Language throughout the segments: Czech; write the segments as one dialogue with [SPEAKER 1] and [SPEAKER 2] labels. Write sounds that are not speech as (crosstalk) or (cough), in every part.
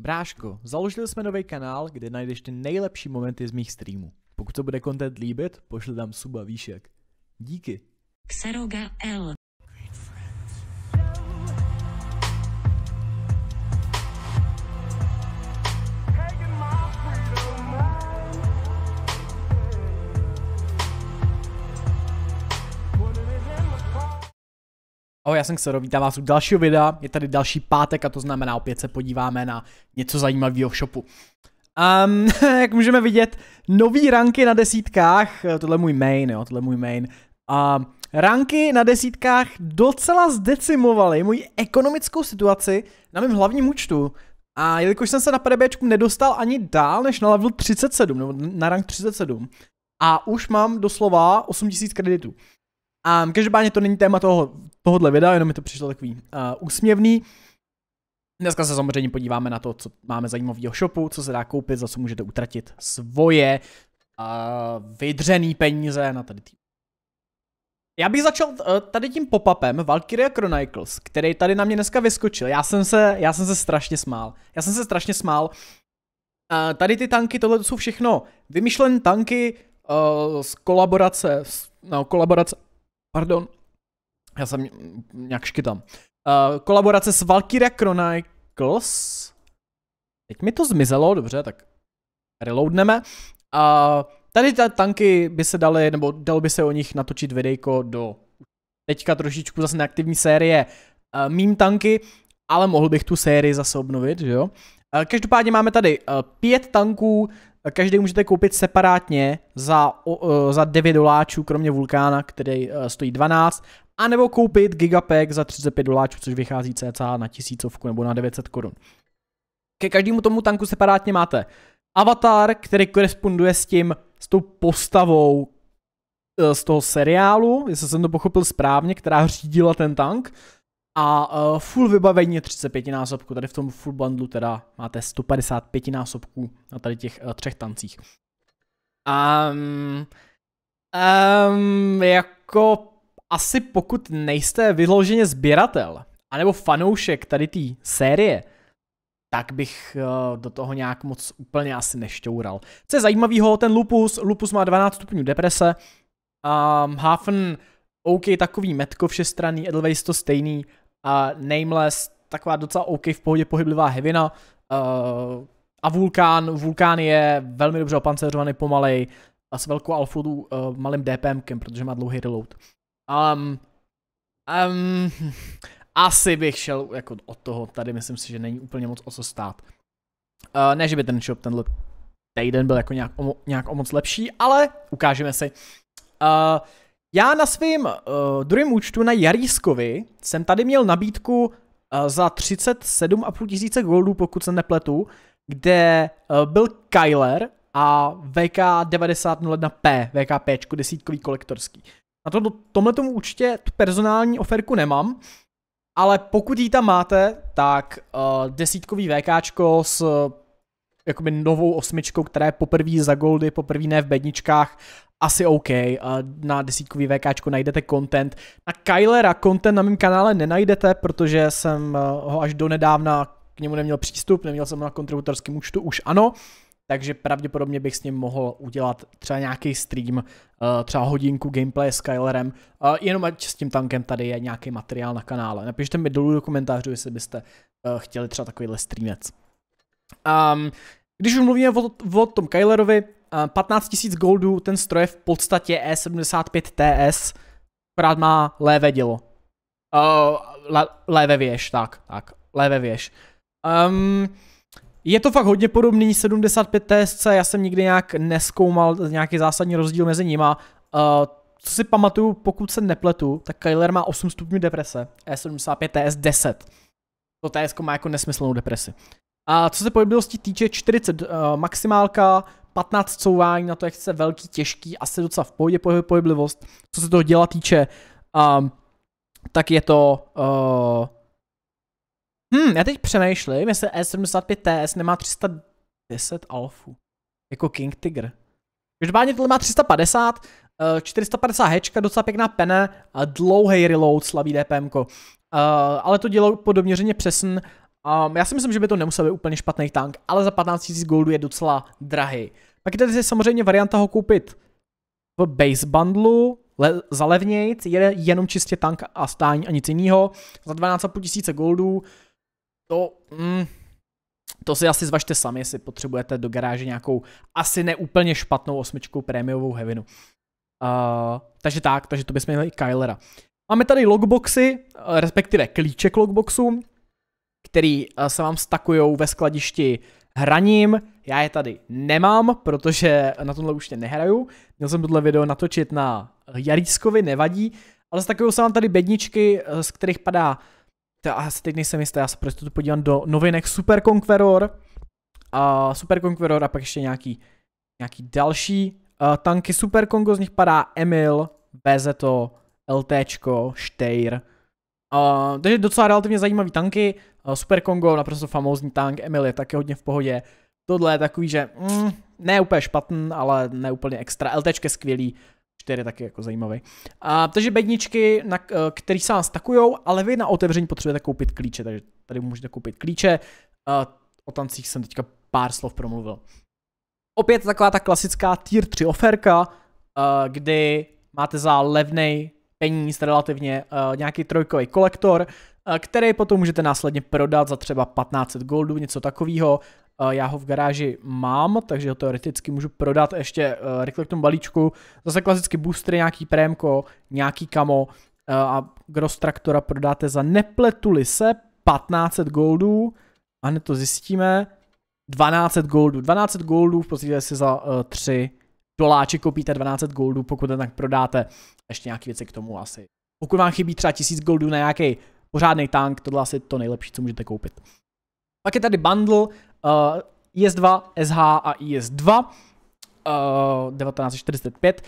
[SPEAKER 1] Bráško, založili jsme nový kanál, kde najdeš ty nejlepší momenty z mých streamů. Pokud to bude content líbit, pošli tam suba výšek. Díky. Xeroga L. Ahoj, já jsem Xero, vítám vás u dalšího videa, je tady další pátek a to znamená opět se podíváme na něco zajímavého v shopu. Um, (laughs) jak můžeme vidět, nový ranky na desítkách, eh, tohle je můj main, jo, tohle je můj main. Um, ranky na desítkách docela zdecimovaly můj ekonomickou situaci na mém hlavním účtu. A jelikož jsem se na PDBčku nedostal ani dál než na level 37, nebo na rank 37, a už mám doslova 8000 kreditů. A každopádně to není téma toho, tohohle videa, jenom mi to přišlo takový uh, úsměvný. Dneska se samozřejmě podíváme na to, co máme zajímavého shopu, co se dá koupit, za co můžete utratit svoje uh, vydřený peníze na tady tý. Já bych začal eh, tady tím pop-upem Valkyria Chronicles, který tady na mě dneska vyskočil. Já jsem se, já jsem se strašně smál. Já jsem se strašně smál. Uh, tady ty tanky, tohle jsou všechno vymyšlené tanky uh, z kolaborace, s, no, kolaborace Pardon. Já jsem nějak škytám. Uh, kolaborace s Valkyria Chronicles. Teď mi to zmizelo, dobře, tak reloadneme. A uh, tady ta tanky by se daly, nebo dalo by se o nich natočit videjko do teďka trošičku zase neaktivní série uh, eh, mým tanky, ale mohl bych tu sérii zase obnovit, že jo. Uh, každopádně máme tady uh, pět tanků Každý můžete koupit separátně za, o, e, za 9 doláčů, kromě Vulkána, který e, stojí 12, anebo koupit Gigapack za 35 doláčů, což vychází cca na tisícovku nebo na 900 korun. Ke každému tomu tanku separátně máte avatar, který koresponduje s tím, s tou postavou e, z toho seriálu, jestli jsem to pochopil správně, která řídila ten tank a uh, full vybavení je 35 násobku, tady v tom full bundlu teda máte 155 násobků na tady těch uh, třech tancích. Um, um, jako asi pokud nejste vyloženě sběratel, anebo fanoušek tady té série, tak bych uh, do toho nějak moc úplně asi nešťoural. Co je zajímavého, ten lupus, lupus má 12 stupňů deprese, um, Hafen OK, takový metko všestranný, Edelweiss to stejný, uh, Nameless, taková docela OK v pohodě pohyblivá hevina. Uh, a Vulkán, Vulkán je velmi dobře opancerovaný, pomalej, a s velkou alfodu uh, eh, malým DPMkem, protože má dlouhý reload. Um, um, asi bych šel jako od toho, tady myslím si, že není úplně moc o co stát. Uh, ne, že by ten shop tenhle týden byl jako nějak o, nějak o moc lepší, ale ukážeme si. Uh, já na svém uh, eh, druhém účtu na Jarískovi jsem tady měl nabídku uh, za 37,5 tisíce goldů, pokud se nepletu, kde uh, byl Kyler a VK9001P, VK5 desítkový kolektorský. Na to, tomhle tomu účtě tu personální oferku nemám, ale pokud ji tam máte, tak uh, desítkový VKčko s uh, jakoby novou osmičkou, která je poprvé za goldy, poprvé ne v bedničkách asi OK. Na desítkový VKčku najdete content. Na Kylera content na mém kanále nenajdete, protože jsem eh, ho až do nedávna k němu neměl přístup, neměl jsem ho na kontributorském účtu, už ano. Takže pravděpodobně bych s ním mohl udělat třeba nějaký stream, eh, třeba hodinku gameplay s Kylerem, eh, jenom ať s tím tankem tady je nějaký materiál na kanále. Napište mi dolů do komentářů, jestli byste chtěli třeba takovýhle streamec. Um, když už mluvíme o, o tom Kylerovi, 15 eh, 000 goldů, ten stroj je v podstatě E75 TS, akorát má lévé dělo. Uh, eh, le, lévé věž, tak, tak, lévé věž. Um, je to fakt hodně podobný 75 TSC, já jsem nikdy nějak neskoumal nějaký zásadní rozdíl mezi nima. Uh, co si pamatuju, pokud se nepletu, tak Kyler má 8 stupňů deprese, E75 TS 10. To TS má jako nesmyslnou depresi. A co se pohyblivosti týče, 40 uh, maximálka, 15 couvání na to, jak chce velký, těžký, asi docela v pohodě pohyb, pohyblivost. Co se toho děla týče, um, tak je to... Uh, hm, já teď přemýšlím, jestli E75TS nemá 310 alfu. Jako King Tiger. Každopádně tohle má 350, 450 hečka, docela pěkná pene, dlouhý reload, slabý DPM. Uh, eh, ale to dělo podoměřeně doměřeně přesn Um, já si myslím, že by to nemusel být úplně špatný tank, ale za 15 000 goldů je docela drahý. Pak je tady samozřejmě varianta ho koupit v base bundlu, le, za levnějc, je jenom čistě tank a stání a nic jiného. Za 12 500 goldů, to, mm, to si asi zvažte sami, jestli potřebujete do garáže nějakou asi neúplně špatnou osmičku prémiovou hevinu. Uh, takže tak, takže to bychom měli Kylera. Máme tady logboxy, respektive klíček logboxu který eh, se vám stakujou ve skladišti hraním. Já je tady nemám, protože na tomhle už nehraju. Měl jsem tohle video natočit na eh, Jarískovi, nevadí. Ale stakujou se vám tady bedničky, eh, z kterých padá to asi teď nejsem jistý, já se prostě tu podívám do novinek Super Conqueror a Super Conqueror a pak ještě nějaký, nějaký další uh, tanky Super Kongo, z nich padá Emil, Bezeto, LTčko, Štejr. Uh, takže docela relativně zajímavý tanky, Eh, Super Kongo, naprosto famózní tank, Emil je taky hodně v pohodě. Tohle je takový, že mm, ne úplně špatný, ale ne úplně extra. LT je skvělý, 4 taky jako zajímavý. A, takže bedničky, na, eh, který se vám takujou, ale vy na otevření potřebujete koupit klíče, takže tady můžete koupit klíče. A, eh, o tancích jsem teďka pár slov promluvil. Opět taková ta klasická tier 3 oferka, kdy máte za levnej peníze, relativně nějaký trojkový kolektor, Eh, který potom můžete následně prodat za třeba 1500 goldů, něco takového. Eh, já ho v garáži mám, takže ho teoreticky můžu prodat ještě eh, rychle k tomu balíčku. Zase klasicky boostery, nějaký prémko, nějaký kamo a Gross Traktora prodáte za nepletuli se 1500 goldů a hned to zjistíme. 12 goldů. 12 goldů v podstatě si za uh, 3 doláči koupíte 12 goldů, pokud ten tak prodáte. Ještě nějaký věci k tomu asi. Pokud vám chybí třeba 1000 goldů na nějaký pořádný tank, tohle asi to nejlepší, co můžete koupit. Pak je tady bundle uh, eh, IS-2, SH a IS-2 uh, 1945.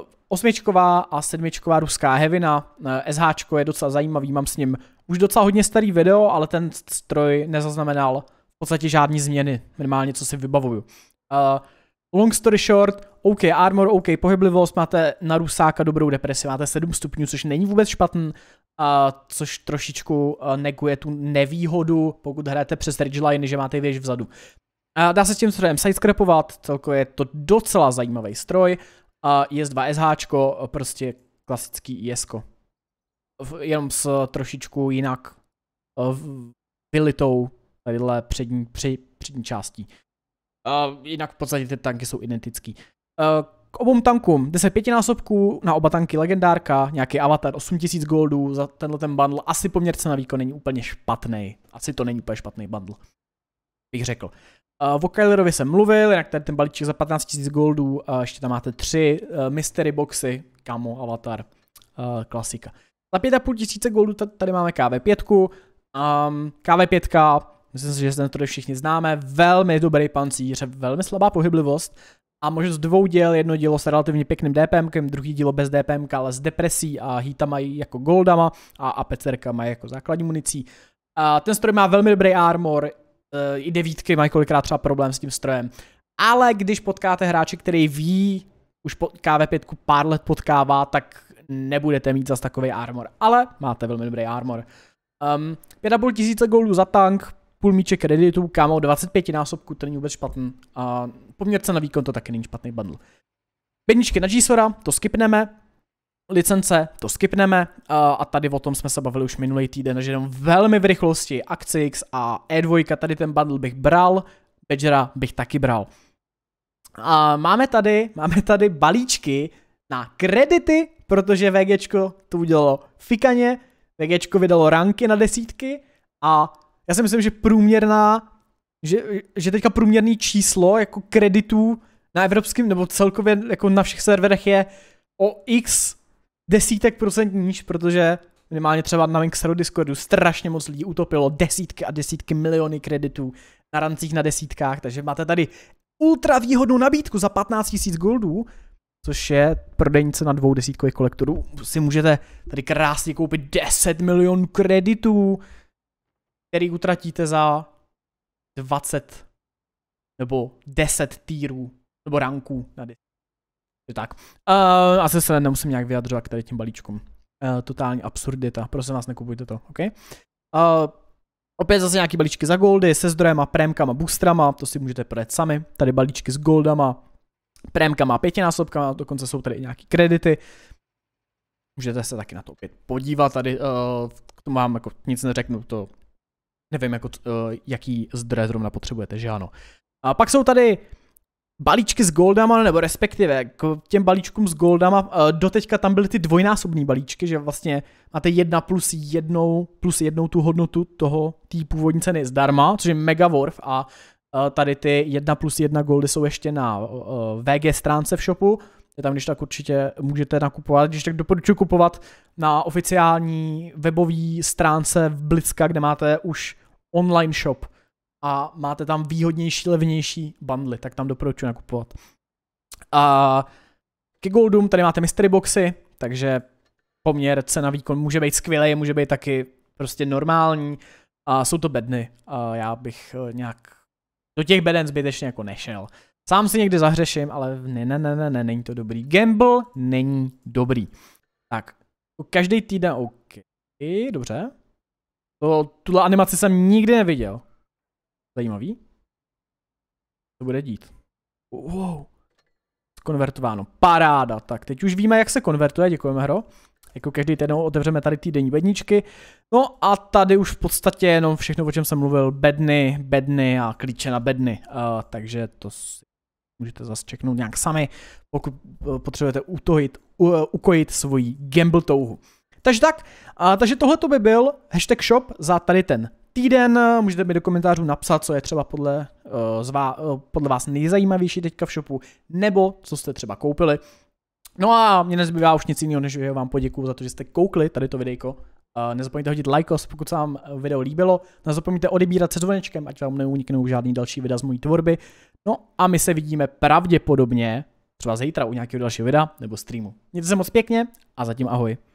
[SPEAKER 1] Uh, osmičková a sedmičková ruská hevina. Uh, eh, SH je docela zajímavý, mám s ním už docela hodně starý video, ale ten stroj nezaznamenal v podstatě žádné změny, minimálně co si vybavuju. Uh, long story short, OK armor, OK pohyblivost, máte na rusáka dobrou depresi, máte 7 stupňů, což není vůbec špatný, a což trošičku eh, neguje tu nevýhodu, pokud hrajete přes ridgeline, že máte věž vzadu. A dá se s tím strojem sidescrapovat, celkově je to docela zajímavý stroj, a je 2 SH, prostě klasický IS, jenom s trošičku jinak eh, vylitou tadyhle přední, při, přední částí. A jinak v podstatě ty tanky jsou identický. Eh, k obou tankům 10 pětinásobků, na oba tanky legendárka, nějaký avatar 8000 goldů za tenhle ten bundle. Asi poměrce na výkon není úplně špatný. Asi to není úplně špatný bundle, bych řekl. Uh, o Kylerovi jsem mluvil, jinak tady ten balíček za 15 000 goldů, uh, ještě tam máte tři uh, mystery boxy, kamo, avatar, uh, klasika. Za 5,5 tisíce goldů tady máme KV5, um, KV5, myslím si, že to všichni známe, velmi dobrý pancíř, velmi slabá pohyblivost, a možnost dvou děl, jedno dílo s relativně pěkným DPM, druhý dílo bez DPM, ale s depresí a mají jako goldama a mají jako základní municí. A ten stroj má velmi dobrý armor, eh, i devítky mají kolikrát třeba problém s tím strojem. Ale když potkáte hráče, který ví, už po KV5 pár let potkává, tak nebudete mít zas takový armor. Ale máte velmi dobrý armor. Um, ehm, 5,5 tisíce goldů za tank, půl míče kreditu, kámo, 25 násobku, to není vůbec špatný. A poměrce na výkon to taky není špatný bundle. Peníčky na Gsora, to skipneme, licence, to skipneme a tady o tom jsme se bavili už minulý týden, že jenom velmi v rychlosti X a E2, tady ten bundle bych bral, Badgera bych taky bral. A máme tady, máme tady balíčky na kredity, protože VGčko to udělalo fikaně, VGčko vydalo ranky na desítky a já si myslím, že průměrná, že, že teďka průměrný číslo jako kreditů na evropském nebo celkově jako na všech serverech je o x desítek procent níž, protože minimálně třeba na Mixeru Discordu strašně moc lidí utopilo desítky a desítky miliony kreditů na rancích na desítkách, takže máte tady ultra výhodnou nabídku za 15 000 goldů, což je prodejnice na dvou desítkových kolektorů. Si můžete tady krásně koupit 10 milionů kreditů který utratíte za 20 nebo 10 týrů nebo ranků na je Tak. Uh, asi se nemusím nějak vyjadřovat k tady těm balíčkům. Uh, totální absurdita. Prosím vás, nekupujte to, OK? Uh, opět zase nějaký balíčky za goldy, se zdrojem, a prémkama, boostrama, to si můžete projet sami. Tady balíčky s goldama, prémkama, pětinásobkama, dokonce jsou tady i nějaký kredity. Můžete se taky na to opět podívat, tady uh, k tomu vám jako nic neřeknu, to Nevím, jako, eh, jaký zdroje zrovna potřebujete, že ano. A pak jsou tady balíčky s goldama, nebo respektive k těm balíčkům s goldama, eh, doteďka tam byly ty dvojnásobné balíčky, že vlastně máte jedna plus jednou, plus jednou tu hodnotu toho, té původní ceny zdarma, což je mega worth a eh, tady ty jedna plus jedna goldy jsou ještě na VG stránce v shopu, je tam když tak určitě můžete nakupovat, když tak doporučuji kupovat na oficiální webové stránce v Blitzka, kde máte už online shop a máte tam výhodnější, levnější bundly, tak tam doporučuji nakupovat. A ke Goldum tady máte mystery boxy, takže poměr cena výkon může být skvělý, může být taky prostě normální. A jsou to bedny. A já bych eh, nějak do těch beden zbytečně jako nešel. Sám si někdy zahřeším, ale ne, ne, ne, ne, ne, není to dobrý. Gamble není dobrý. Tak, každý týden OK, dobře. To, tuhle animaci jsem nikdy neviděl. Zajímavý. To bude dít. Wow. Konvertováno. Paráda. Tak, teď už víme, jak se konvertuje. Děkujeme, hro. Jako každý den otevřeme tady týdenní bedničky. No a tady už v podstatě jenom všechno, o čem jsem mluvil. Bedny, bedny a klíče na bedny. Uh, takže to si můžete zase čeknout nějak sami, pokud eh, potřebujete utohit, u, eh, ukojit svoji gamble touhu. Takže tak, a, takže tohle to by byl hashtag shop za tady ten týden. Můžete mi do komentářů napsat, co je třeba podle, uh, eh, zvá, uh, eh, podle vás nejzajímavější teďka v shopu, nebo co jste třeba koupili. No a mě nezbývá už nic jiného, než vám poděkuji za to, že jste koukli tady to videjko. Uh, nezapomeňte hodit like, pokud se vám video líbilo. No nezapomeňte odebírat se zvonečkem, ať vám neuniknou žádný další videa z mojí tvorby. No a my se vidíme pravděpodobně třeba zítra u nějakého dalšího videa nebo streamu. Mějte se moc pěkně a zatím ahoj.